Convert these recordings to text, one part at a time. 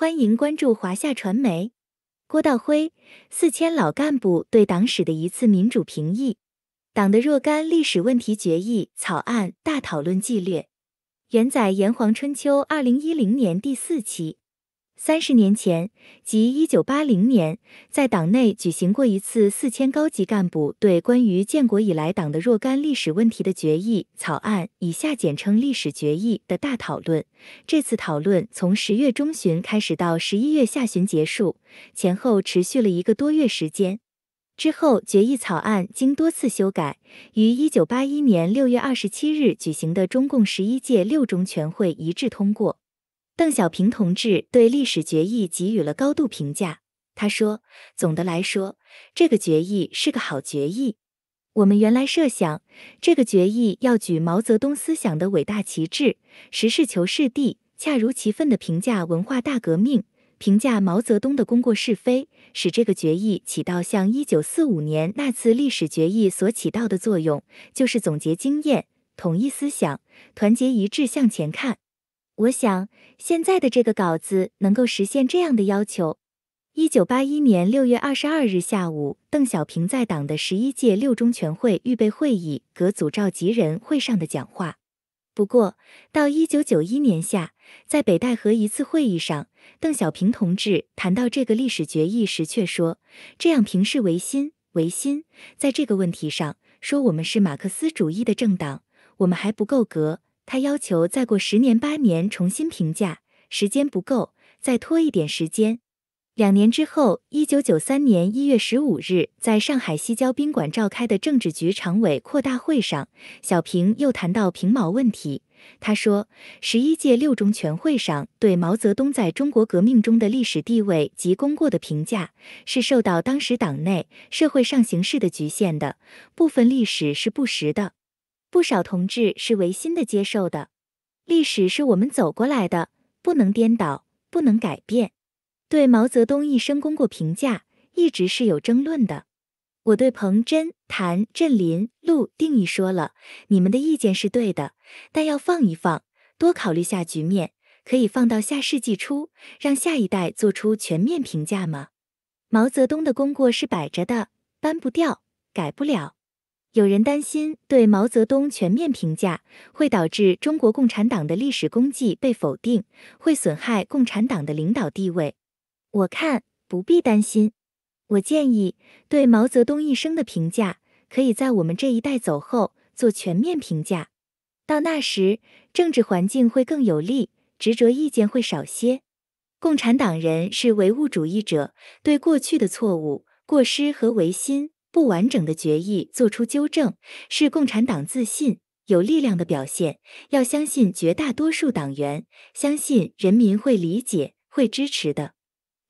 欢迎关注华夏传媒。郭道辉，四千老干部对党史的一次民主评议，《党的若干历史问题决议草案大讨论纪略》，原载《炎黄春秋》，二零一零年第四期。三十年前，即一九八零年，在党内举行过一次四千高级干部对关于建国以来党的若干历史问题的决议草案（以下简称“历史决议”）的大讨论。这次讨论从十月中旬开始，到十一月下旬结束，前后持续了一个多月时间。之后，决议草案经多次修改，于一九八一年六月二十七日举行的中共十一届六中全会一致通过。邓小平同志对历史决议给予了高度评价。他说：“总的来说，这个决议是个好决议。我们原来设想，这个决议要举毛泽东思想的伟大旗帜，实事求是地、恰如其分地评价文化大革命，评价毛泽东的功过是非，使这个决议起到像一九四五年那次历史决议所起到的作用，就是总结经验，统一思想，团结一致向前看。”我想现在的这个稿子能够实现这样的要求。一九八一年六月二十二日下午，邓小平在党的十一届六中全会预备会议革组召集人会上的讲话。不过，到一九九一年夏，在北戴河一次会议上，邓小平同志谈到这个历史决议时，却说：“这样平视唯心，唯心在这个问题上说，我们是马克思主义的政党，我们还不够格。”他要求再过十年八年重新评价，时间不够，再拖一点时间。两年之后，一九九三年一月十五日，在上海西郊宾馆召开的政治局常委扩大会上，小平又谈到平毛问题。他说，十一届六中全会上对毛泽东在中国革命中的历史地位及功过的评价，是受到当时党内社会上形势的局限的，部分历史是不实的。不少同志是违心的接受的，历史是我们走过来的，不能颠倒，不能改变。对毛泽东一生功过评价一直是有争论的。我对彭真、谭震林、陆定一说了，你们的意见是对的，但要放一放，多考虑下局面，可以放到下世纪初，让下一代做出全面评价吗？毛泽东的功过是摆着的，搬不掉，改不了。有人担心对毛泽东全面评价会导致中国共产党的历史功绩被否定，会损害共产党的领导地位。我看不必担心。我建议对毛泽东一生的评价可以在我们这一代走后做全面评价。到那时，政治环境会更有利，执着意见会少些。共产党人是唯物主义者，对过去的错误、过失和违心。不完整的决议做出纠正，是共产党自信有力量的表现。要相信绝大多数党员，相信人民会理解、会支持的。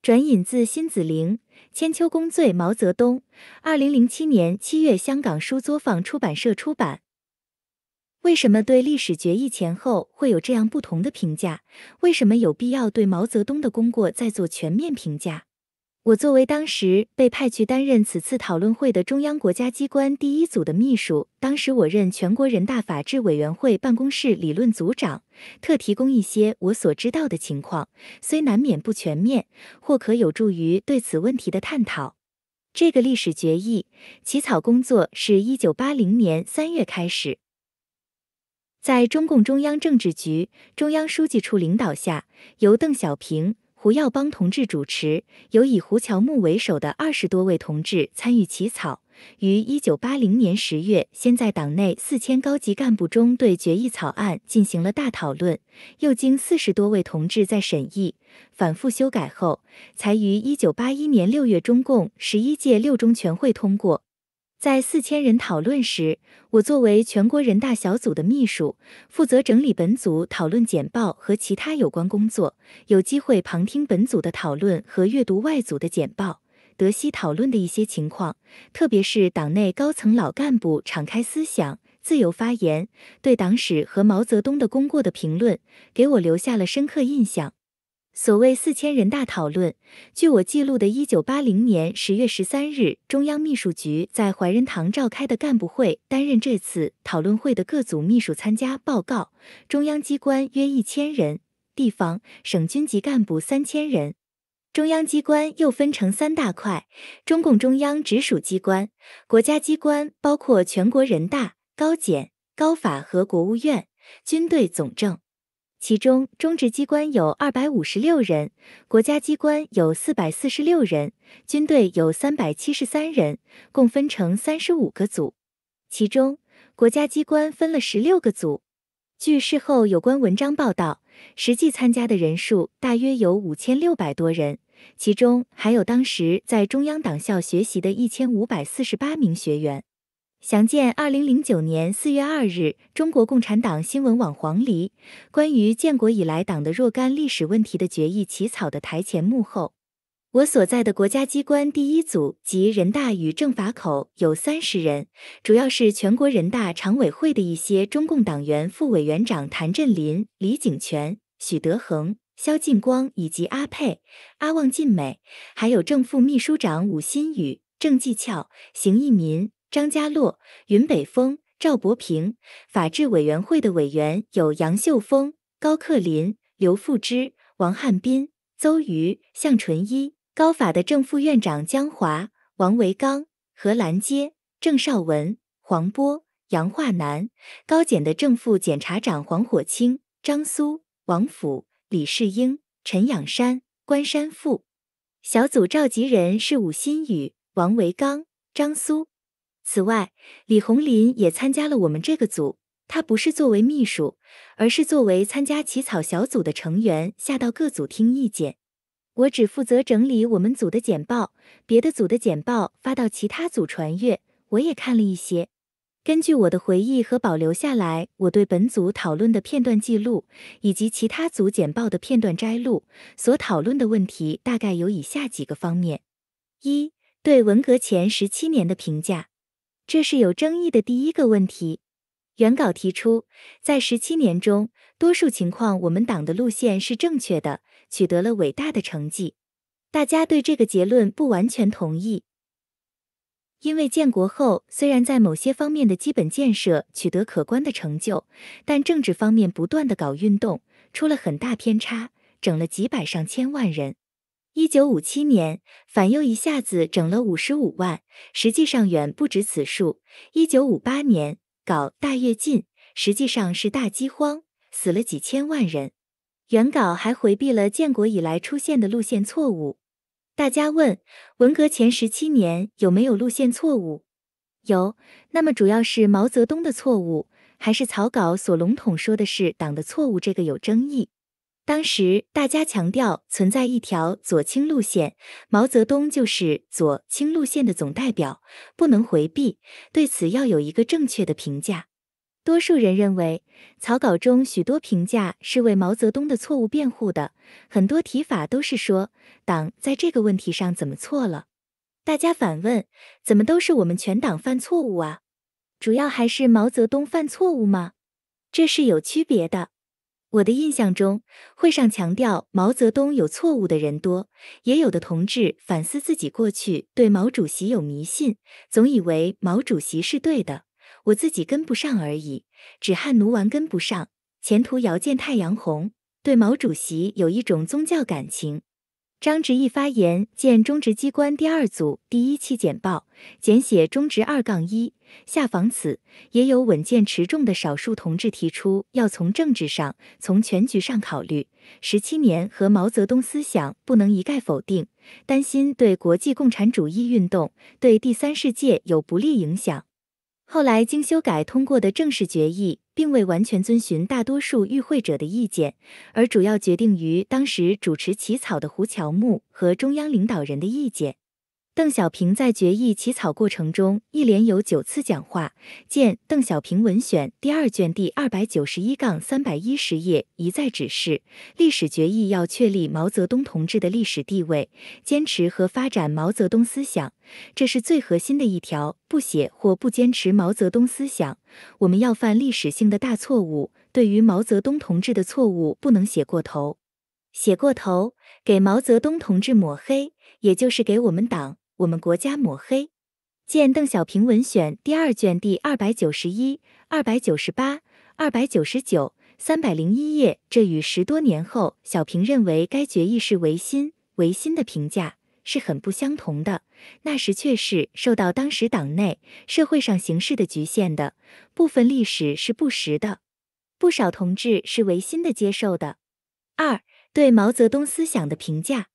转引自《辛子陵·千秋功罪毛泽东》，二零零七年七月，香港书作坊出版社出版。为什么对历史决议前后会有这样不同的评价？为什么有必要对毛泽东的功过再做全面评价？我作为当时被派去担任此次讨论会的中央国家机关第一组的秘书，当时我任全国人大法制委员会办公室理论组长，特提供一些我所知道的情况，虽难免不全面，或可有助于对此问题的探讨。这个历史决议起草工作是一九八零年三月开始，在中共中央政治局、中央书记处领导下，由邓小平。胡耀邦同志主持，由以胡乔木为首的二十多位同志参与起草。于一九八零年十月，先在党内四千高级干部中对决议草案进行了大讨论，又经四十多位同志再审议、反复修改后，才于一九八一年六月，中共十一届六中全会通过。在四千人讨论时，我作为全国人大小组的秘书，负责整理本组讨论简报和其他有关工作。有机会旁听本组的讨论和阅读外组的简报，得悉讨论的一些情况，特别是党内高层老干部敞开思想、自由发言，对党史和毛泽东的功过的评论，给我留下了深刻印象。所谓四千人大讨论，据我记录的一九八零年十月十三日，中央秘书局在怀仁堂召开的干部会，担任这次讨论会的各组秘书参加报告，中央机关约一千人，地方省军级干部三千人。中央机关又分成三大块：中共中央直属机关、国家机关，包括全国人大、高检、高法和国务院、军队总政。其中，中直机关有二百五十六人，国家机关有四百四十六人，军队有三百七十三人，共分成三十五个组。其中，国家机关分了十六个组。据事后有关文章报道，实际参加的人数大约有五千六百多人，其中还有当时在中央党校学习的一千五百四十八名学员。详见二零零九年四月二日中国共产党新闻网黄黎关于建国以来党的若干历史问题的决议起草的台前幕后。我所在的国家机关第一组及人大与政法口有三十人，主要是全国人大常委会的一些中共党员副委员长谭震林、李景泉、许德珩、肖劲光以及阿沛、阿旺晋美，还有正副秘书长武新宇、郑继翘、邢益民。张家洛、云北风、赵伯平，法制委员会的委员有杨秀峰、高克林、刘富之、王汉斌、邹瑜、向纯一。高法的正副院长江华、王维刚、何兰阶、郑少文、黄波、杨化南。高检的正副检察长黄火清、张苏、王甫、李世英、陈仰山、关山富。小组召集人是武新宇、王维刚、张苏。此外，李红林也参加了我们这个组。他不是作为秘书，而是作为参加起草小组的成员，下到各组听意见。我只负责整理我们组的简报，别的组的简报发到其他组传阅，我也看了一些。根据我的回忆和保留下来我对本组讨论的片段记录，以及其他组简报的片段摘录，所讨论的问题大概有以下几个方面：一、对文革前十七年的评价。这是有争议的第一个问题。原稿提出，在十七年中，多数情况我们党的路线是正确的，取得了伟大的成绩。大家对这个结论不完全同意，因为建国后虽然在某些方面的基本建设取得可观的成就，但政治方面不断的搞运动，出了很大偏差，整了几百上千万人。一九五七年反右一下子整了五十五万，实际上远不止此数。一九五八年搞大跃进，实际上是大饥荒，死了几千万人。原稿还回避了建国以来出现的路线错误。大家问，文革前十七年有没有路线错误？有。那么主要是毛泽东的错误，还是草稿所笼统说的是党的错误？这个有争议。当时大家强调存在一条左倾路线，毛泽东就是左倾路线的总代表，不能回避，对此要有一个正确的评价。多数人认为草稿中许多评价是为毛泽东的错误辩护的，很多提法都是说党在这个问题上怎么错了。大家反问，怎么都是我们全党犯错误啊？主要还是毛泽东犯错误吗？这是有区别的。我的印象中，会上强调毛泽东有错误的人多，也有的同志反思自己过去对毛主席有迷信，总以为毛主席是对的，我自己跟不上而已。只汉奴完跟不上，前途遥见太阳红。对毛主席有一种宗教感情。张执毅发言，见中直机关第二组第一期简报，简写中直二杠一。下访此，也有稳健持重的少数同志提出，要从政治上、从全局上考虑，十七年和毛泽东思想不能一概否定，担心对国际共产主义运动、对第三世界有不利影响。后来经修改通过的正式决议，并未完全遵循大多数与会者的意见，而主要决定于当时主持起草的胡乔木和中央领导人的意见。邓小平在决议起草过程中一连有九次讲话，《见邓小平文选》第二卷第二百九十一杠三百一十页，一再指示：历史决议要确立毛泽东同志的历史地位，坚持和发展毛泽东思想，这是最核心的一条。不写或不坚持毛泽东思想，我们要犯历史性的大错误。对于毛泽东同志的错误，不能写过头，写过头给毛泽东同志抹黑，也就是给我们党。我们国家抹黑，《见邓小平文选》第二卷第二百九十一、二百九十八、二百九十九、三百零一页。这与十多年后小平认为该决议是唯心、唯心的评价是很不相同的。那时却是受到当时党内、社会上形势的局限的，部分历史是不实的，不少同志是唯心的接受的。二、对毛泽东思想的评价。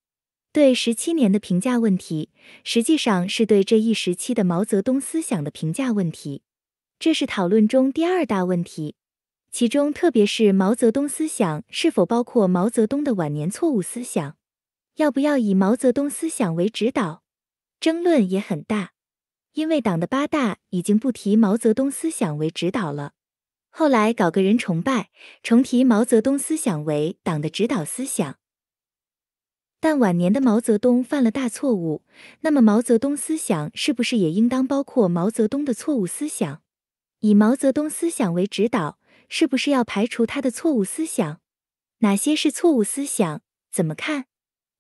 对十七年的评价问题，实际上是对这一时期的毛泽东思想的评价问题，这是讨论中第二大问题。其中特别是毛泽东思想是否包括毛泽东的晚年错误思想，要不要以毛泽东思想为指导，争论也很大。因为党的八大已经不提毛泽东思想为指导了，后来搞个人崇拜，重提毛泽东思想为党的指导思想。但晚年的毛泽东犯了大错误，那么毛泽东思想是不是也应当包括毛泽东的错误思想？以毛泽东思想为指导，是不是要排除他的错误思想？哪些是错误思想？怎么看？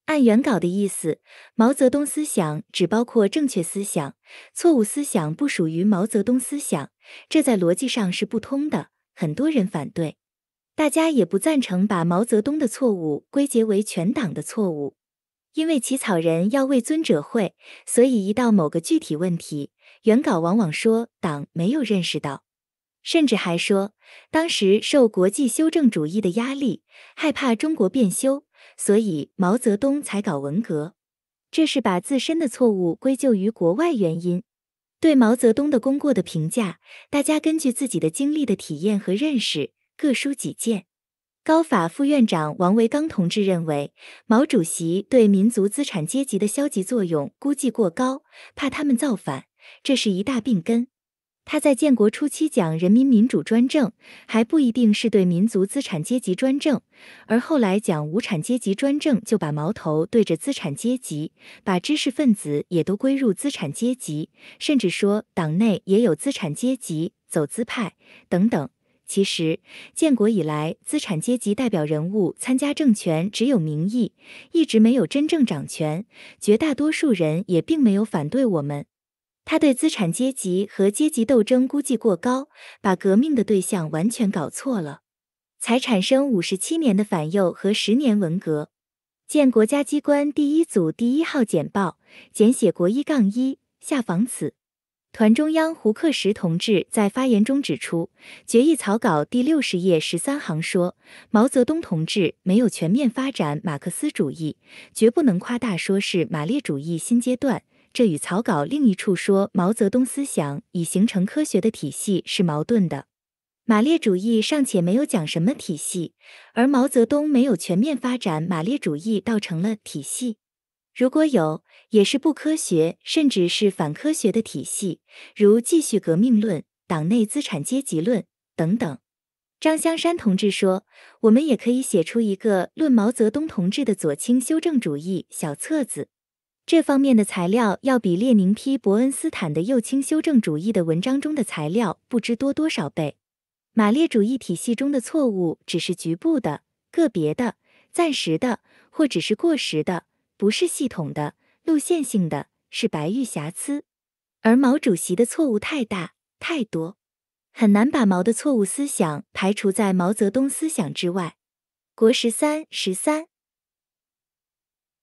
按原稿的意思，毛泽东思想只包括正确思想，错误思想不属于毛泽东思想，这在逻辑上是不通的，很多人反对。大家也不赞成把毛泽东的错误归结为全党的错误，因为起草人要为尊者讳，所以一到某个具体问题，原稿往往说党没有认识到，甚至还说当时受国际修正主义的压力，害怕中国变修，所以毛泽东才搞文革，这是把自身的错误归咎于国外原因。对毛泽东的功过的评价，大家根据自己的经历的体验和认识。各抒己见。高法副院长王维刚同志认为，毛主席对民族资产阶级的消极作用估计过高，怕他们造反，这是一大病根。他在建国初期讲人民民主专政，还不一定是对民族资产阶级专政，而后来讲无产阶级专政，就把矛头对着资产阶级，把知识分子也都归入资产阶级，甚至说党内也有资产阶级走资派等等。其实，建国以来，资产阶级代表人物参加政权只有名义，一直没有真正掌权。绝大多数人也并没有反对我们。他对资产阶级和阶级斗争估计过高，把革命的对象完全搞错了，才产生五十七年的反右和十年文革。建国家机关第一组第一号简报，简写国一杠一，下访此。团中央胡克石同志在发言中指出，决议草稿第六十页十三行说毛泽东同志没有全面发展马克思主义，绝不能夸大说是马列主义新阶段，这与草稿另一处说毛泽东思想已形成科学的体系是矛盾的。马列主义尚且没有讲什么体系，而毛泽东没有全面发展马列主义，倒成了体系。如果有，也是不科学，甚至是反科学的体系，如继续革命论、党内资产阶级论等等。张香山同志说：“我们也可以写出一个论毛泽东同志的左倾修正主义小册子，这方面的材料要比列宁批伯恩斯坦的右倾修正主义的文章中的材料不知多多少倍。”马列主义体系中的错误只是局部的、个别的、暂时的，或只是过时的。不是系统的路线性的，是白玉瑕疵。而毛主席的错误太大太多，很难把毛的错误思想排除在毛泽东思想之外。国十三十三，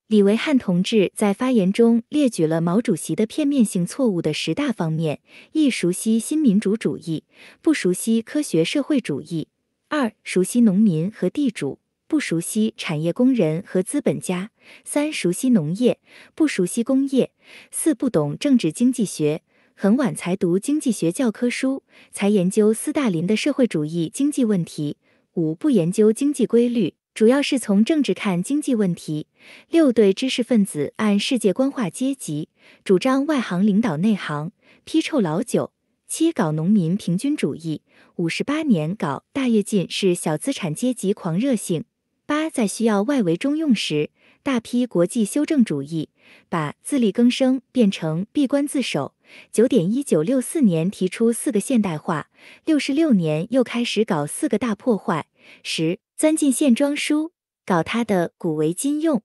李维汉同志在发言中列举了毛主席的片面性错误的十大方面：一、熟悉新民主主义，不熟悉科学社会主义；二、熟悉农民和地主。不熟悉产业工人和资本家，三熟悉农业，不熟悉工业。四不懂政治经济学，很晚才读经济学教科书，才研究斯大林的社会主义经济问题。五不研究经济规律，主要是从政治看经济问题。六对知识分子按世界观划阶级，主张外行领导内行，批臭老九。七搞农民平均主义。五十八年搞大跃进是小资产阶级狂热性。八在需要外围中用时，大批国际修正主义把自力更生变成闭关自守。九点一九六四年提出四个现代化，六十六年又开始搞四个大破坏。十钻进线装书，搞他的古为今用。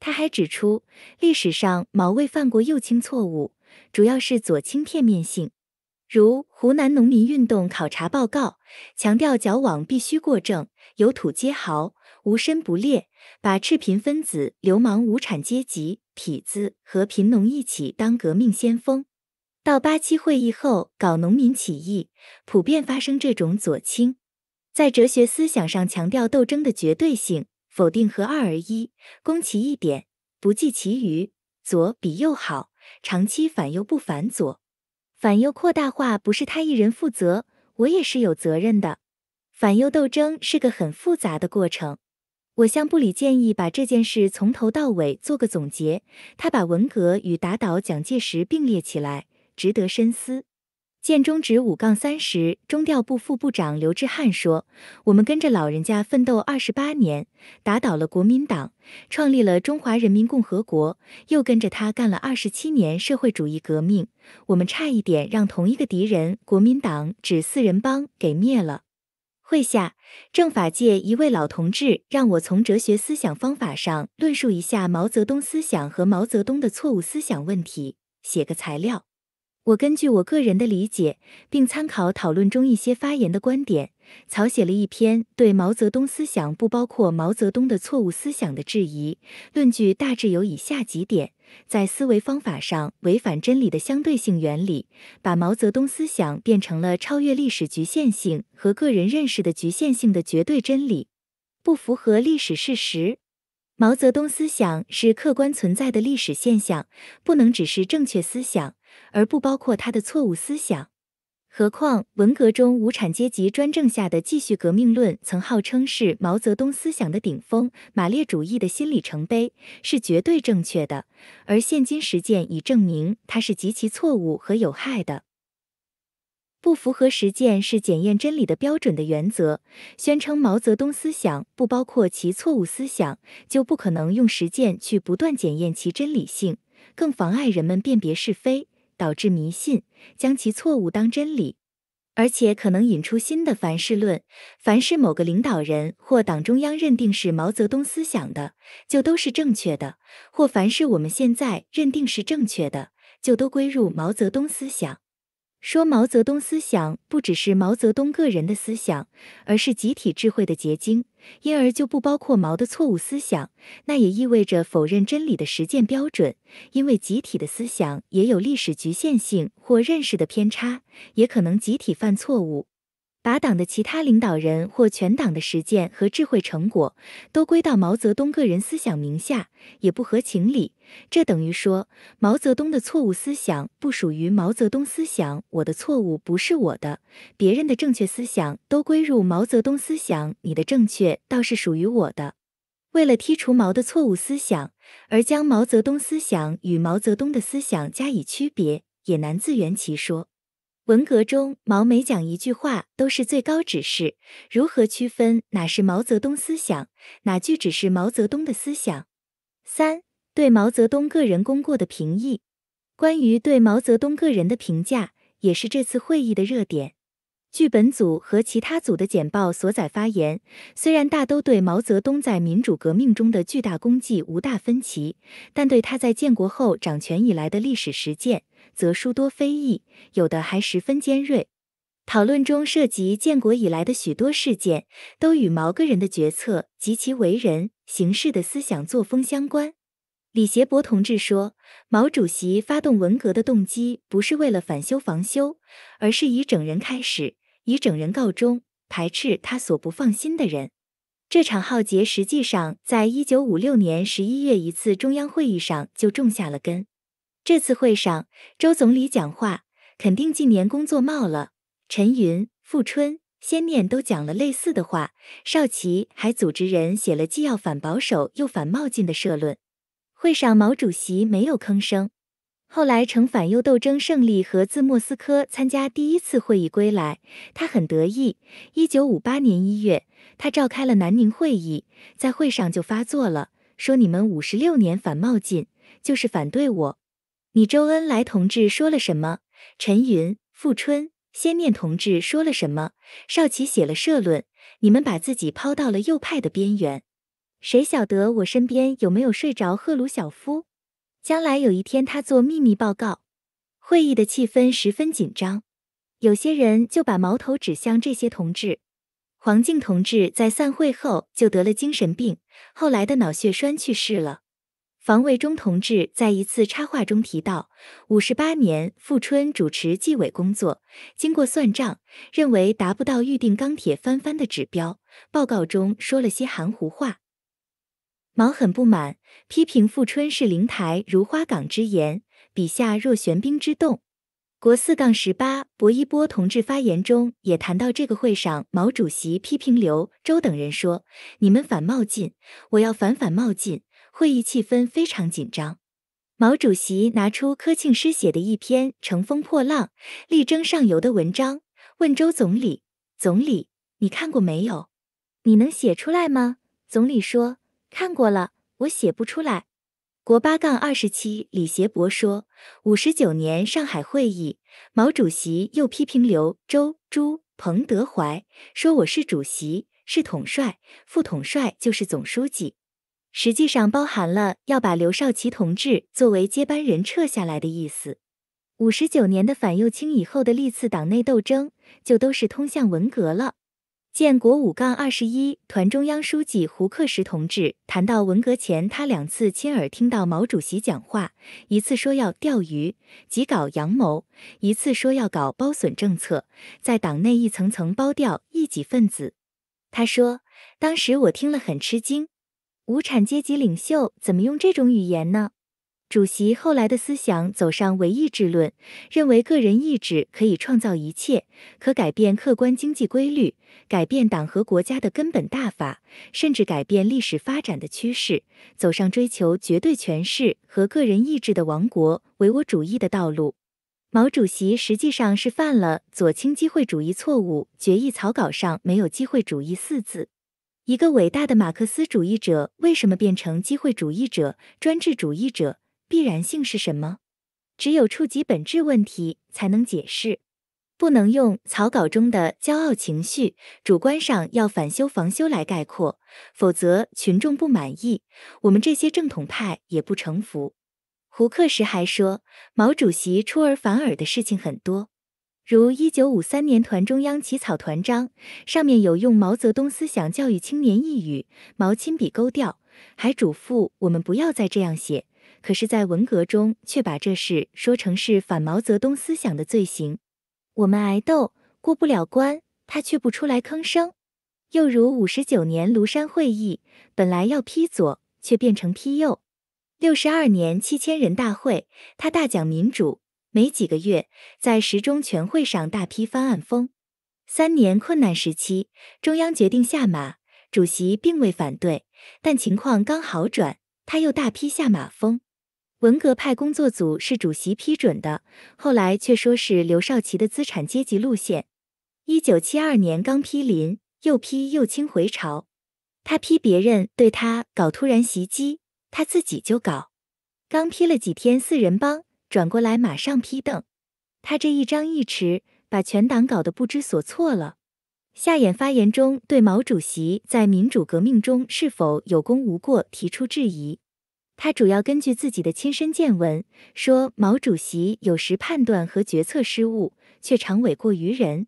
他还指出，历史上毛未犯过右倾错误，主要是左倾片面性，如湖南农民运动考察报告强调矫枉必须过正，有土皆豪。无身不列，把赤贫分子、流氓、无产阶级、痞子和贫农一起当革命先锋。到八七会议后搞农民起义，普遍发生这种左倾，在哲学思想上强调斗争的绝对性，否定和二而一，攻其一点，不计其余，左比右好，长期反右不反左，反右扩大化不是他一人负责，我也是有责任的。反右斗争是个很复杂的过程。我向布里建议把这件事从头到尾做个总结。他把文革与打倒蒋介石并列起来，值得深思。建中指五杠三十，中调部副部长刘志汉说：“我们跟着老人家奋斗二十八年，打倒了国民党，创立了中华人民共和国，又跟着他干了二十七年社会主义革命。我们差一点让同一个敌人国民党指四人帮给灭了。”会下，政法界一位老同志让我从哲学思想方法上论述一下毛泽东思想和毛泽东的错误思想问题，写个材料。我根据我个人的理解，并参考讨论中一些发言的观点。草写了一篇对毛泽东思想不包括毛泽东的错误思想的质疑，论据大致有以下几点：在思维方法上违反真理的相对性原理，把毛泽东思想变成了超越历史局限性和个人认识的局限性的绝对真理，不符合历史事实。毛泽东思想是客观存在的历史现象，不能只是正确思想，而不包括他的错误思想。何况，文革中无产阶级专政下的继续革命论曾号称是毛泽东思想的顶峰，马列主义的新里程碑，是绝对正确的。而现今实践已证明，它是极其错误和有害的。不符合实践是检验真理的标准的原则，宣称毛泽东思想不包括其错误思想，就不可能用实践去不断检验其真理性，更妨碍人们辨别是非。导致迷信，将其错误当真理，而且可能引出新的凡事论：凡是某个领导人或党中央认定是毛泽东思想的，就都是正确的；或凡是我们现在认定是正确的，就都归入毛泽东思想。说毛泽东思想不只是毛泽东个人的思想，而是集体智慧的结晶。因而就不包括毛的错误思想，那也意味着否认真理的实践标准，因为集体的思想也有历史局限性或认识的偏差，也可能集体犯错误。把党的其他领导人或全党的实践和智慧成果都归到毛泽东个人思想名下，也不合情理。这等于说毛泽东的错误思想不属于毛泽东思想，我的错误不是我的，别人的正确思想都归入毛泽东思想，你的正确倒是属于我的。为了剔除毛的错误思想，而将毛泽东思想与毛泽东的思想加以区别，也难自圆其说。文革中，毛每讲一句话都是最高指示。如何区分哪是毛泽东思想，哪句只是毛泽东的思想？三、对毛泽东个人功过的评议。关于对毛泽东个人的评价，也是这次会议的热点。剧本组和其他组的简报所载发言，虽然大都对毛泽东在民主革命中的巨大功绩无大分歧，但对他在建国后掌权以来的历史实践。则诸多非议，有的还十分尖锐。讨论中涉及建国以来的许多事件，都与毛个人的决策及其为人、行事的思想作风相关。李协伯同志说：“毛主席发动文革的动机不是为了反修防修，而是以整人开始，以整人告终，排斥他所不放心的人。这场浩劫实际上在一九五六年十一月一次中央会议上就种下了根。”这次会上，周总理讲话肯定近年工作冒了。陈云、富春、先念都讲了类似的话。少奇还组织人写了既要反保守又反冒进的社论。会上毛主席没有吭声。后来成反右斗争胜利和自莫斯科参加第一次会议归来，他很得意。一九五八年一月，他召开了南宁会议，在会上就发作了，说你们五十六年反冒进就是反对我。你周恩来同志说了什么？陈云、富春、先念同志说了什么？少奇写了社论。你们把自己抛到了右派的边缘。谁晓得我身边有没有睡着赫鲁晓夫？将来有一天他做秘密报告。会议的气氛十分紧张，有些人就把矛头指向这些同志。黄敬同志在散会后就得了精神病，后来的脑血栓去世了。王卫中同志在一次插话中提到，五十八年，富春主持纪委工作，经过算账，认为达不到预定钢铁翻番的指标。报告中说了些含糊话，毛很不满，批评富春是灵台如花岗之岩，笔下若玄冰之洞。国四杠十八，薄一波同志发言中也谈到这个会上，毛主席批评刘、周等人说：“你们反冒进，我要反反冒进。”会议气氛非常紧张，毛主席拿出柯庆施写的一篇《乘风破浪，力争上游》的文章，问周总理：“总理，你看过没有？你能写出来吗？”总理说：“看过了，我写不出来。”国八杠二十七，李协伯说：“五十九年上海会议，毛主席又批评刘、周、朱、彭德怀，说我是主席，是统帅，副统帅就是总书记。”实际上包含了要把刘少奇同志作为接班人撤下来的意思。五十九年的反右倾以后的历次党内斗争，就都是通向文革了。建国五杠二十一团中央书记胡克石同志谈到文革前，他两次亲耳听到毛主席讲话：一次说要钓鱼，即搞阳谋；一次说要搞包损政策，在党内一层层包掉异己分子。他说，当时我听了很吃惊。无产阶级领袖怎么用这种语言呢？主席后来的思想走上唯意志论，认为个人意志可以创造一切，可改变客观经济规律，改变党和国家的根本大法，甚至改变历史发展的趋势，走上追求绝对权势和个人意志的王国唯我主义的道路。毛主席实际上是犯了左倾机会主义错误。决议草稿上没有机会主义四字。一个伟大的马克思主义者为什么变成机会主义者、专制主义者？必然性是什么？只有触及本质问题，才能解释。不能用草稿中的骄傲情绪、主观上要反修防修来概括，否则群众不满意，我们这些正统派也不服。胡克时还说，毛主席出尔反尔的事情很多。如一九五三年团中央起草团章，上面有用毛泽东思想教育青年一语，毛亲笔勾掉，还嘱咐我们不要再这样写。可是，在文革中，却把这事说成是反毛泽东思想的罪行，我们挨斗过不了关，他却不出来吭声。又如五十九年庐山会议，本来要批左，却变成批右；六十二年七千人大会，他大讲民主。没几个月，在十中全会上大批翻案风。三年困难时期，中央决定下马，主席并未反对，但情况刚好转，他又大批下马风。文革派工作组是主席批准的，后来却说是刘少奇的资产阶级路线。一九七二年刚批林，又批右倾回潮，他批别人，对他搞突然袭击，他自己就搞。刚批了几天四人帮。转过来马上批邓，他这一张一弛，把全党搞得不知所措了。夏衍发言中对毛主席在民主革命中是否有功无过提出质疑，他主要根据自己的亲身见闻，说毛主席有时判断和决策失误，却常诿过于人。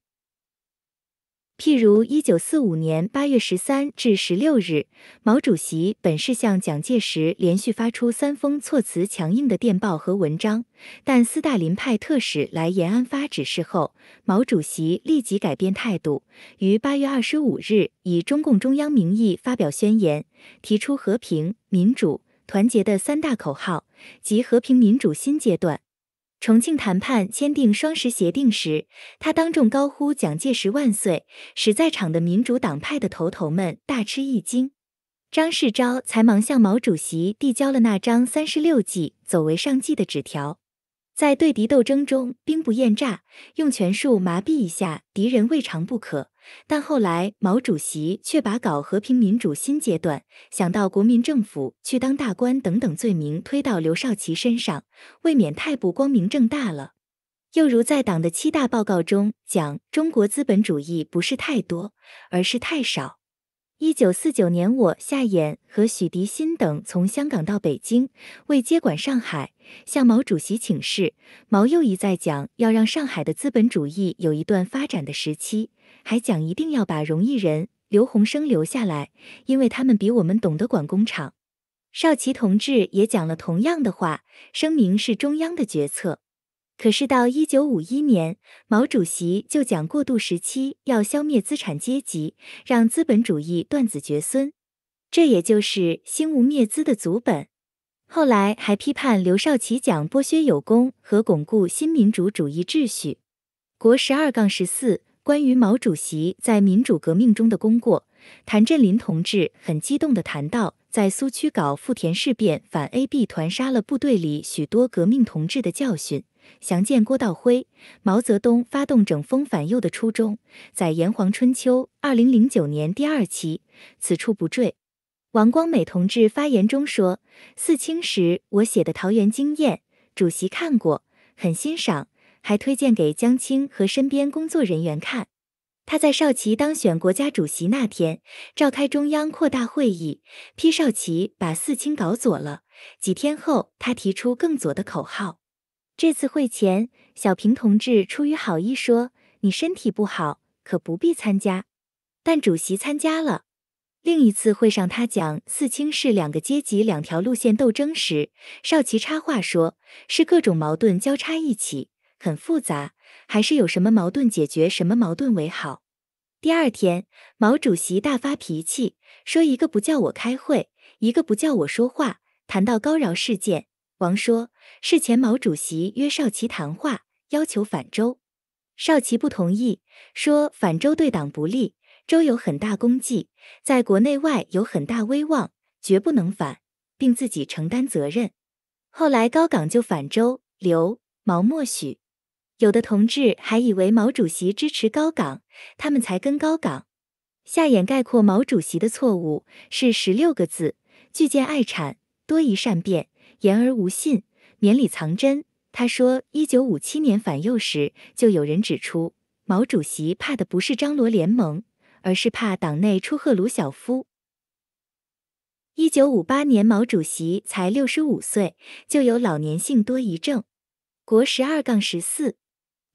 譬如，一九四五年八月十三至十六日，毛主席本是向蒋介石连续发出三封措辞强硬的电报和文章，但斯大林派特使来延安发指示后，毛主席立即改变态度，于八月二十五日以中共中央名义发表宣言，提出和平、民主、团结的三大口号及和平民主新阶段。重庆谈判签订双十协定时，他当众高呼“蒋介石万岁”，使在场的民主党派的头头们大吃一惊。张世钊才忙向毛主席递交了那张“三十六计，走为上计”的纸条。在对敌斗争中，兵不厌诈，用权术麻痹一下敌人，未尝不可。但后来，毛主席却把搞和平民主新阶段、想到国民政府去当大官等等罪名推到刘少奇身上，未免太不光明正大了。又如，在党的七大报告中讲，中国资本主义不是太多，而是太少。一九四九年，我夏衍和许涤新等从香港到北京，为接管上海，向毛主席请示。毛又一再讲，要让上海的资本主义有一段发展的时期，还讲一定要把荣毅仁、刘鸿生留下来，因为他们比我们懂得管工厂。少奇同志也讲了同样的话，声明是中央的决策。可是到一九五一年，毛主席就讲过渡时期要消灭资产阶级，让资本主义断子绝孙，这也就是兴无灭资的祖本。后来还批判刘少奇讲剥削有功和巩固新民主主义秩序。国十二杠十四关于毛主席在民主革命中的功过，谭震林同志很激动地谈到。在苏区搞富田事变反 AB 团杀了部队里许多革命同志的教训，详见郭道辉、毛泽东发动整风反右的初衷，在《炎黄春秋》二零零九年第二期。此处不赘。王光美同志发言中说，四清时我写的《桃园经验》，主席看过，很欣赏，还推荐给江青和身边工作人员看。他在少奇当选国家主席那天，召开中央扩大会议，批少奇把四清搞左了。几天后，他提出更左的口号。这次会前，小平同志出于好意说：“你身体不好，可不必参加。”但主席参加了。另一次会上，他讲四清是两个阶级两条路线斗争时，少奇插话说：“是各种矛盾交叉一起，很复杂。”还是有什么矛盾解决什么矛盾为好。第二天，毛主席大发脾气，说一个不叫我开会，一个不叫我说话。谈到高饶事件，王说事前毛主席约少奇谈话，要求反周，少奇不同意，说反周对党不利，周有很大功绩，在国内外有很大威望，绝不能反，并自己承担责任。后来高岗就反周，刘毛默许。有的同志还以为毛主席支持高岗，他们才跟高岗。夏衍概括毛主席的错误是十六个字：拒见爱产，多疑善变，言而无信，绵里藏针。他说，一九五七年反右时就有人指出，毛主席怕的不是张罗联盟，而是怕党内出赫鲁晓夫。一九五八年，毛主席才六十五岁，就有老年性多疑症。国十二杠十四。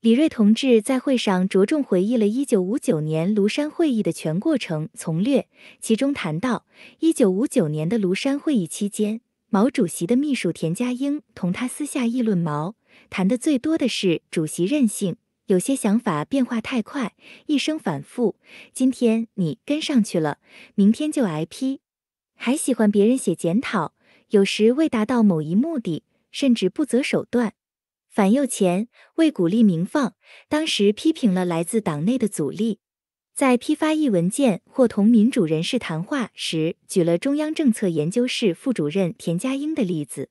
李瑞同志在会上着重回忆了1959年庐山会议的全过程，从略。其中谈到，1959年的庐山会议期间，毛主席的秘书田家英同他私下议论毛，谈的最多的是主席任性，有些想法变化太快，一生反复。今天你跟上去了，明天就挨批。还喜欢别人写检讨，有时为达到某一目的，甚至不择手段。反右前，为鼓励鸣放，当时批评了来自党内的阻力。在批发一文件或同民主人士谈话时，举了中央政策研究室副主任田家英的例子。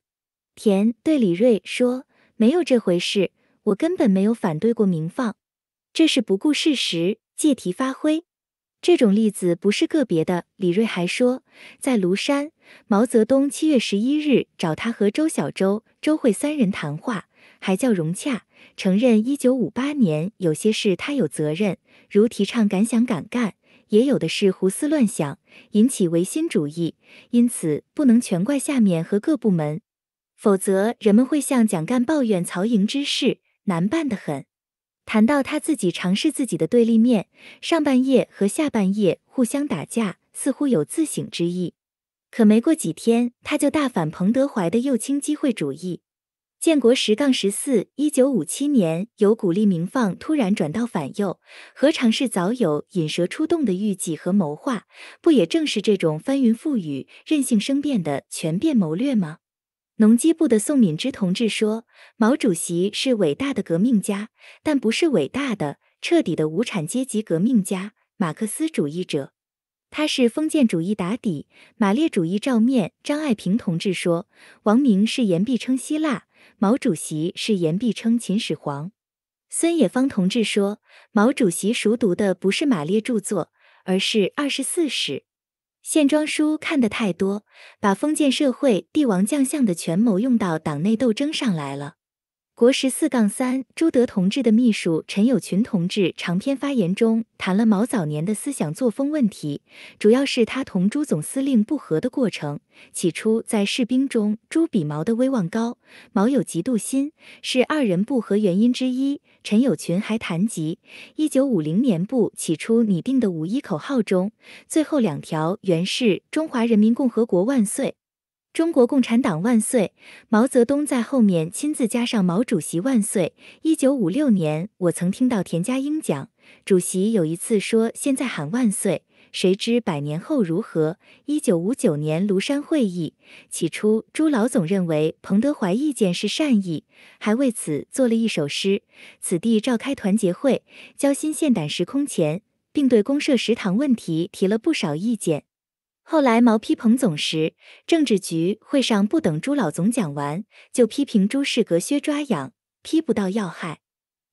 田对李瑞说：“没有这回事，我根本没有反对过鸣放，这是不顾事实，借题发挥。这种例子不是个别的。”李瑞还说，在庐山，毛泽东七月十一日找他和周小舟、周慧三人谈话。还叫融洽，承认一九五八年有些事他有责任，如提倡敢想敢干，也有的是胡思乱想，引起唯心主义，因此不能全怪下面和各部门，否则人们会向蒋干抱怨曹营之事难办的很。谈到他自己尝试自己的对立面上半夜和下半夜互相打架，似乎有自省之意，可没过几天他就大反彭德怀的右倾机会主义。建国十杠十四，一九五七年由鼓励民放突然转到反右，何尝是早有引蛇出洞的预计和谋划？不也正是这种翻云覆雨、任性生变的权变谋略吗？农机部的宋敏之同志说：“毛主席是伟大的革命家，但不是伟大的彻底的无产阶级革命家、马克思主义者，他是封建主义打底，马列主义照面。”张爱萍同志说：“王明是言必称希腊。”毛主席是言必称秦始皇。孙冶方同志说，毛主席熟读的不是马列著作，而是二十四史。现装书看得太多，把封建社会帝王将相的权谋用到党内斗争上来了。国十四杠三，朱德同志的秘书陈友群同志长篇发言中谈了毛早年的思想作风问题，主要是他同朱总司令不和的过程。起初在士兵中，朱比毛的威望高，毛有嫉妒心，是二人不和原因之一。陈友群还谈及，一九五零年部起初拟定的五一口号中，最后两条原是“中华人民共和国万岁”。中国共产党万岁！毛泽东在后面亲自加上“毛主席万岁”。一九五六年，我曾听到田家英讲，主席有一次说：“现在喊万岁，谁知百年后如何？”一九五九年庐山会议，起初朱老总认为彭德怀意见是善意，还为此做了一首诗：“此地召开团结会，交心献胆时空前”，并对公社食堂问题提了不少意见。后来毛批彭总时，政治局会上不等朱老总讲完，就批评朱氏隔靴抓痒，批不到要害。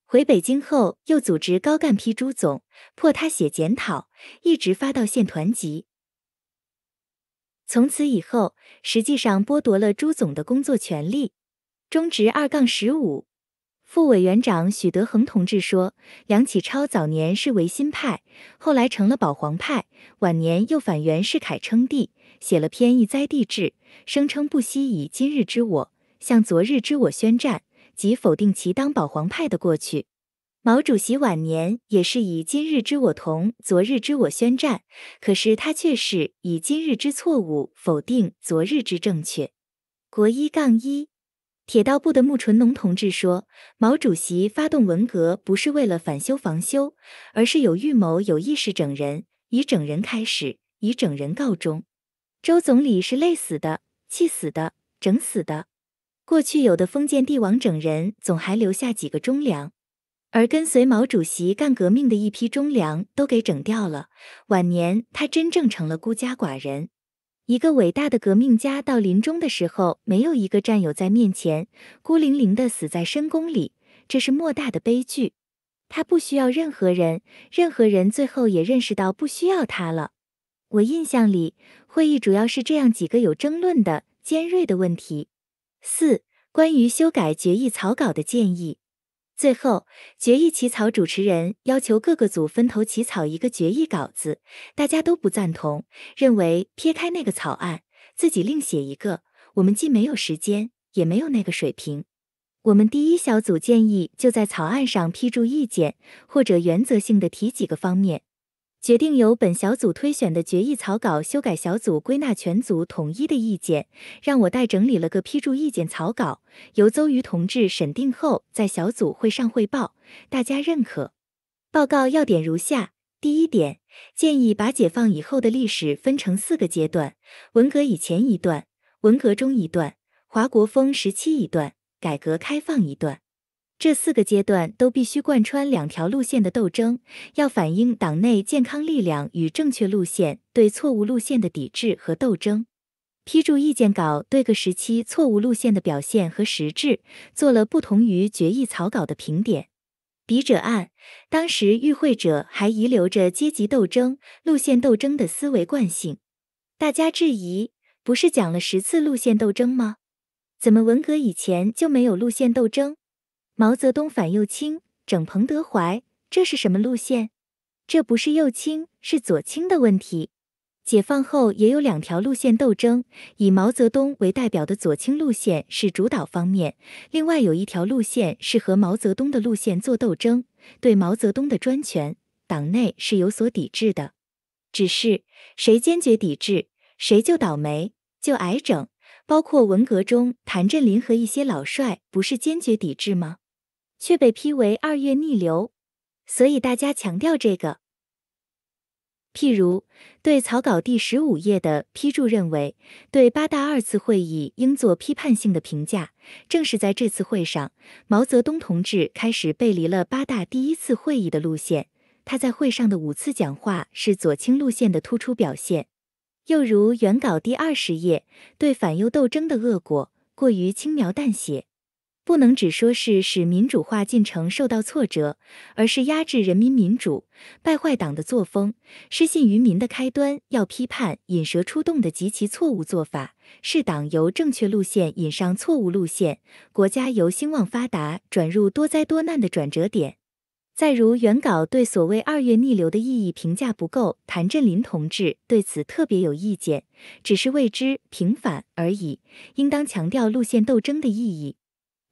回北京后又组织高干批朱总，迫他写检讨，一直发到县团级。从此以后，实际上剥夺了朱总的工作权利。中职二杠十五。副委员长许德珩同志说，梁启超早年是维新派，后来成了保皇派，晚年又反袁世凯称帝，写了篇《一灾地制》，声称不惜以今日之我向昨日之我宣战，即否定其当保皇派的过去。毛主席晚年也是以今日之我同昨日之我宣战，可是他却是以今日之错误否定昨日之正确。国一杠一。铁道部的穆纯农同志说，毛主席发动文革不是为了反修防修，而是有预谋、有意识整人，以整人开始，以整人告终。周总理是累死的、气死的、整死的。过去有的封建帝王整人，总还留下几个忠良，而跟随毛主席干革命的一批忠良都给整掉了。晚年他真正成了孤家寡人。一个伟大的革命家到临终的时候，没有一个战友在面前，孤零零的死在深宫里，这是莫大的悲剧。他不需要任何人，任何人最后也认识到不需要他了。我印象里，会议主要是这样几个有争论的尖锐的问题：四、关于修改决议草稿的建议。最后，决议起草主持人要求各个组分头起草一个决议稿子，大家都不赞同，认为撇开那个草案，自己另写一个。我们既没有时间，也没有那个水平。我们第一小组建议就在草案上批注意见，或者原则性的提几个方面。决定由本小组推选的决议草稿修改小组归纳全组统一的意见，让我代整理了个批注意见草稿，由邹瑜同志审定后在小组会上汇报，大家认可。报告要点如下：第一点，建议把解放以后的历史分成四个阶段：文革以前一段，文革中一段，华国锋时期一段，改革开放一段。这四个阶段都必须贯穿两条路线的斗争，要反映党内健康力量与正确路线对错误路线的抵制和斗争。批注意见稿对各时期错误路线的表现和实质做了不同于决议草稿的评点。笔者按，当时与会者还遗留着阶级斗争、路线斗争的思维惯性，大家质疑：不是讲了十次路线斗争吗？怎么文革以前就没有路线斗争？毛泽东反右倾整彭德怀，这是什么路线？这不是右倾，是左倾的问题。解放后也有两条路线斗争，以毛泽东为代表的左倾路线是主导方面，另外有一条路线是和毛泽东的路线做斗争，对毛泽东的专权，党内是有所抵制的，只是谁坚决抵制，谁就倒霉，就挨整。包括文革中谭震林和一些老帅，不是坚决抵制吗？却被批为二月逆流，所以大家强调这个。譬如对草稿第十五页的批注认为，对八大二次会议应做批判性的评价，正是在这次会上，毛泽东同志开始背离了八大第一次会议的路线，他在会上的五次讲话是左倾路线的突出表现。又如原稿第二十页对反右斗争的恶果过于轻描淡写。不能只说是使民主化进程受到挫折，而是压制人民民主、败坏党的作风、失信于民的开端。要批判引蛇出洞的极其错误做法，是党由正确路线引上错误路线，国家由兴旺发达转入多灾多难的转折点。再如原稿对所谓二月逆流的意义评价不够，谭震林同志对此特别有意见，只是为之平反而已，应当强调路线斗争的意义。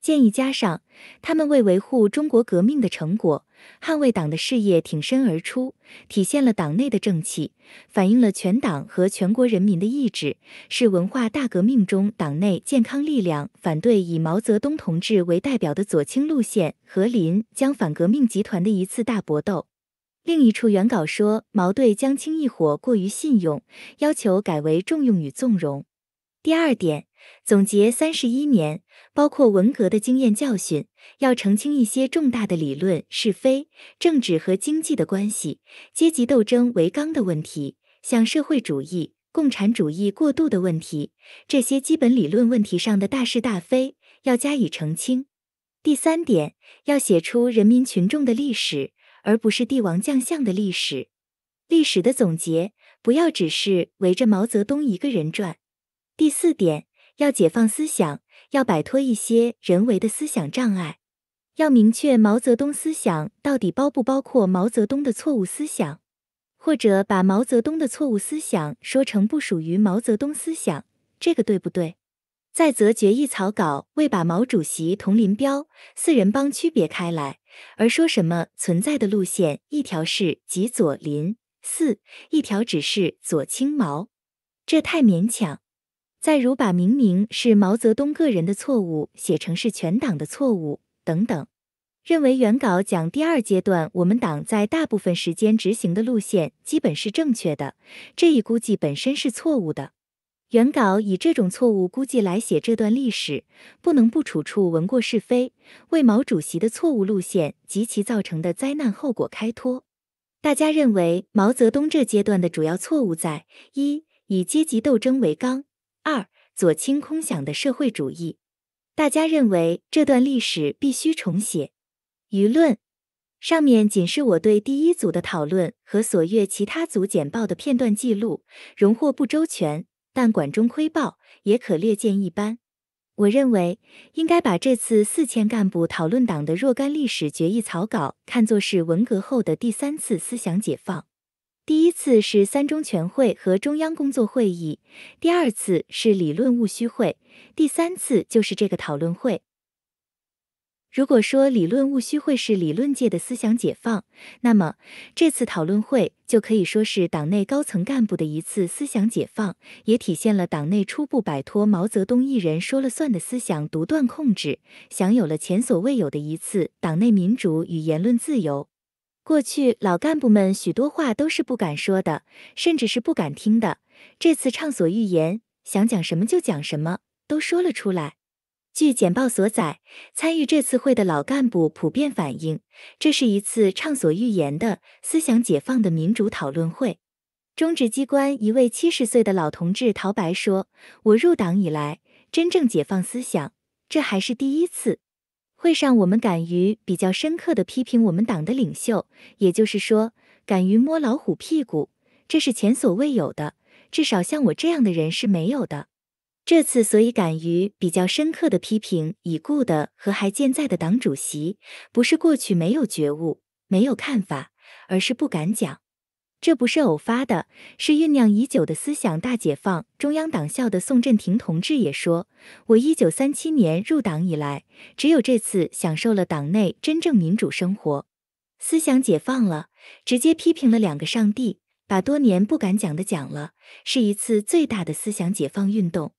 建议加上，他们为维护中国革命的成果，捍卫党的事业挺身而出，体现了党内的正气，反映了全党和全国人民的意志，是文化大革命中党内健康力量反对以毛泽东同志为代表的左倾路线和林江反革命集团的一次大搏斗。另一处原稿说，毛对江青一伙过于信用，要求改为重用与纵容。第二点，总结三十一年。包括文革的经验教训，要澄清一些重大的理论是非、政治和经济的关系、阶级斗争为纲的问题，像社会主义、共产主义过渡的问题，这些基本理论问题上的大是大非要加以澄清。第三点，要写出人民群众的历史，而不是帝王将相的历史。历史的总结不要只是围着毛泽东一个人转。第四点，要解放思想。要摆脱一些人为的思想障碍，要明确毛泽东思想到底包不包括毛泽东的错误思想，或者把毛泽东的错误思想说成不属于毛泽东思想，这个对不对？再则决议草稿未把毛主席同林彪四人帮区别开来，而说什么存在的路线一条是即左林四，一条只是左青毛，这太勉强。再如把明明是毛泽东个人的错误写成是全党的错误等等，认为原稿讲第二阶段我们党在大部分时间执行的路线基本是正确的这一估计本身是错误的，原稿以这种错误估计来写这段历史，不能不处处闻过是非，为毛主席的错误路线及其造成的灾难后果开脱。大家认为毛泽东这阶段的主要错误在：一以阶级斗争为纲。二左倾空想的社会主义，大家认为这段历史必须重写。舆论上面仅是我对第一组的讨论和所阅其他组简报的片段记录，荣获不周全，但管中窥豹，也可略见一斑。我认为应该把这次四千干部讨论党的若干历史决议草稿看作是文革后的第三次思想解放。第一次是三中全会和中央工作会议，第二次是理论务虚会，第三次就是这个讨论会。如果说理论务虚会是理论界的思想解放，那么这次讨论会就可以说是党内高层干部的一次思想解放，也体现了党内初步摆脱毛泽东一人说了算的思想独断控制，享有了前所未有的一次党内民主与言论自由。过去老干部们许多话都是不敢说的，甚至是不敢听的。这次畅所欲言，想讲什么就讲什么，都说了出来。据简报所载，参与这次会的老干部普遍反映，这是一次畅所欲言的思想解放的民主讨论会。中直机关一位七十岁的老同志陶白说：“我入党以来，真正解放思想，这还是第一次。”会上，我们敢于比较深刻的批评我们党的领袖，也就是说，敢于摸老虎屁股，这是前所未有的，至少像我这样的人是没有的。这次，所以敢于比较深刻的批评已故的和还健在的党主席，不是过去没有觉悟、没有看法，而是不敢讲。这不是偶发的，是酝酿已久的思想大解放。中央党校的宋振庭同志也说：“我一九三七年入党以来，只有这次享受了党内真正民主生活，思想解放了，直接批评了两个上帝，把多年不敢讲的讲了，是一次最大的思想解放运动。”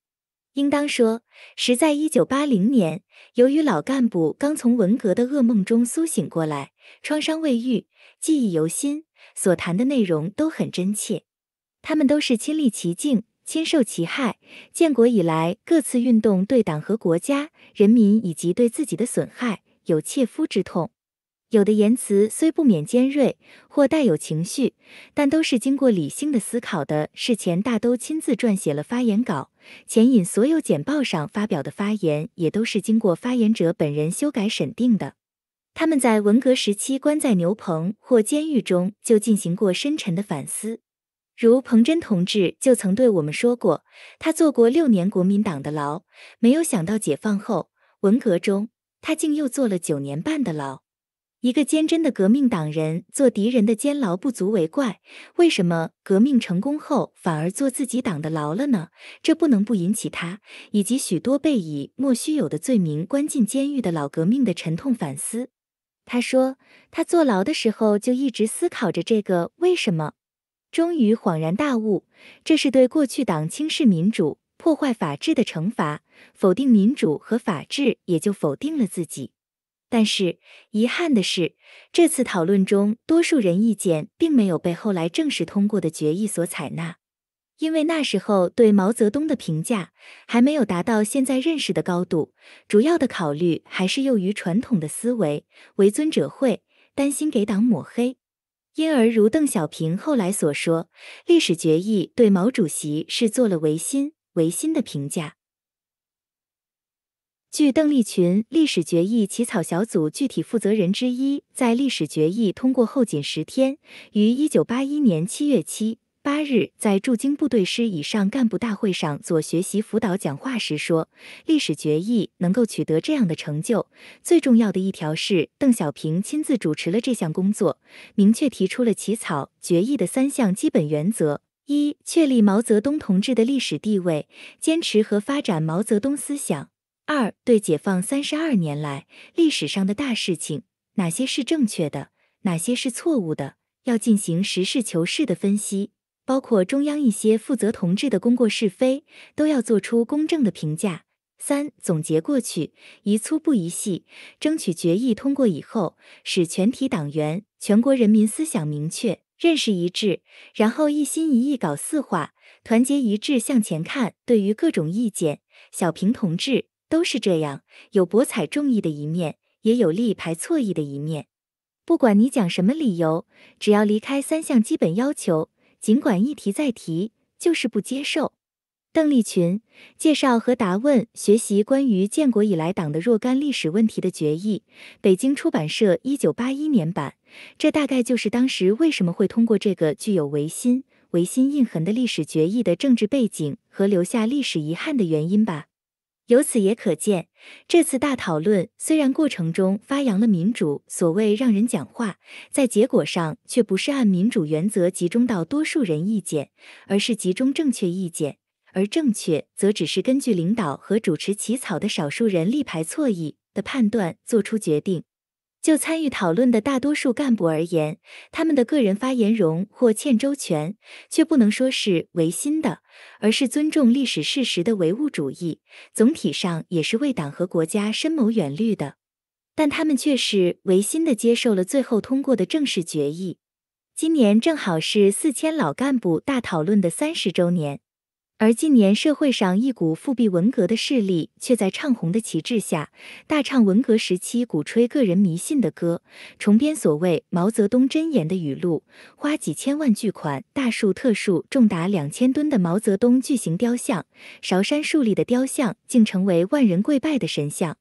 应当说，实在一九八零年，由于老干部刚从文革的噩梦中苏醒过来，创伤未愈，记忆犹新。所谈的内容都很真切，他们都是亲历其境、亲受其害。建国以来各次运动对党和国家、人民以及对自己的损害，有切肤之痛。有的言辞虽不免尖锐或带有情绪，但都是经过理性的思考的。事前大都亲自撰写了发言稿，前引所有简报上发表的发言，也都是经过发言者本人修改审定的。他们在文革时期关在牛棚或监狱中就进行过深沉的反思，如彭真同志就曾对我们说过，他坐过六年国民党的牢，没有想到解放后文革中他竟又坐了九年半的牢。一个坚贞的革命党人坐敌人的监牢不足为怪，为什么革命成功后反而坐自己党的牢了呢？这不能不引起他以及许多被以莫须有的罪名关进监狱的老革命的沉痛反思。他说：“他坐牢的时候就一直思考着这个为什么，终于恍然大悟，这是对过去党轻视民主、破坏法治的惩罚。否定民主和法治，也就否定了自己。但是遗憾的是，这次讨论中多数人意见并没有被后来正式通过的决议所采纳。”因为那时候对毛泽东的评价还没有达到现在认识的高度，主要的考虑还是囿于传统的思维，为尊者讳，担心给党抹黑，因而如邓小平后来所说，历史决议对毛主席是做了违心违心的评价。据邓立群，历史决议起草小组具体负责人之一，在历史决议通过后仅十天，于一九八一年七月七。八日在驻京部队师以上干部大会上做学习辅导讲话时说，历史决议能够取得这样的成就，最重要的一条是邓小平亲自主持了这项工作，明确提出了起草决议的三项基本原则：一、确立毛泽东同志的历史地位，坚持和发展毛泽东思想；二、对解放三十二年来历史上的大事情，哪些是正确的，哪些是错误的，要进行实事求是的分析。包括中央一些负责同志的功过是非，都要做出公正的评价。三、总结过去，宜粗不宜细，争取决议通过以后，使全体党员、全国人民思想明确，认识一致，然后一心一意搞四化，团结一致向前看。对于各种意见，小平同志都是这样，有博采众议的一面，也有力排错意的一面。不管你讲什么理由，只要离开三项基本要求。尽管一提再提，就是不接受。邓丽群介绍和答问学习关于建国以来党的若干历史问题的决议，北京出版社一九八一年版。这大概就是当时为什么会通过这个具有维新、维新印痕的历史决议的政治背景和留下历史遗憾的原因吧。由此也可见，这次大讨论虽然过程中发扬了民主，所谓让人讲话，在结果上却不是按民主原则集中到多数人意见，而是集中正确意见，而正确则只是根据领导和主持起草的少数人立牌错意的判断做出决定。就参与讨论的大多数干部而言，他们的个人发言容或欠周全，却不能说是唯心的，而是尊重历史事实的唯物主义。总体上也是为党和国家深谋远虑的，但他们却是唯心的接受了最后通过的正式决议。今年正好是四千老干部大讨论的三十周年。而近年，社会上一股复辟文革的势力，却在唱红的旗帜下，大唱文革时期鼓吹个人迷信的歌，重编所谓毛泽东箴言的语录，花几千万巨款大树特树重达两千吨的毛泽东巨型雕像，韶山树立的雕像竟成为万人跪拜的神像。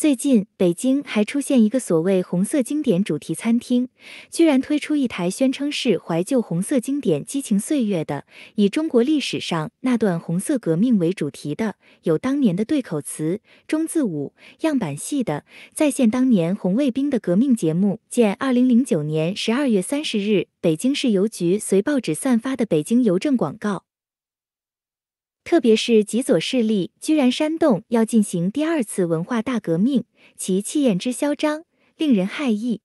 最近，北京还出现一个所谓“红色经典”主题餐厅，居然推出一台宣称是怀旧红色经典、激情岁月的，以中国历史上那段红色革命为主题的，有当年的对口词、中字舞、样板戏的，再现当年红卫兵的革命节目。见二零零九年十二月三十日北京市邮局随报纸散发的北京邮政广告。特别是极左势力居然煽动要进行第二次文化大革命，其气焰之嚣张，令人骇异。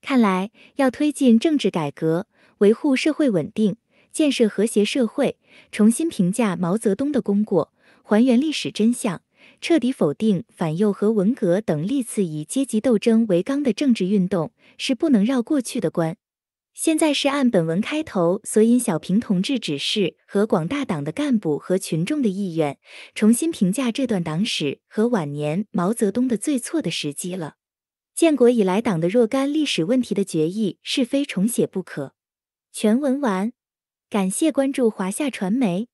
看来，要推进政治改革，维护社会稳定，建设和谐社会，重新评价毛泽东的功过，还原历史真相，彻底否定反右和文革等历次以阶级斗争为纲的政治运动，是不能绕过去的关。现在是按本文开头索引小平同志指示和广大党的干部和群众的意愿，重新评价这段党史和晚年毛泽东的最错的时机了。建国以来党的若干历史问题的决议是非重写不可。全文完，感谢关注华夏传媒。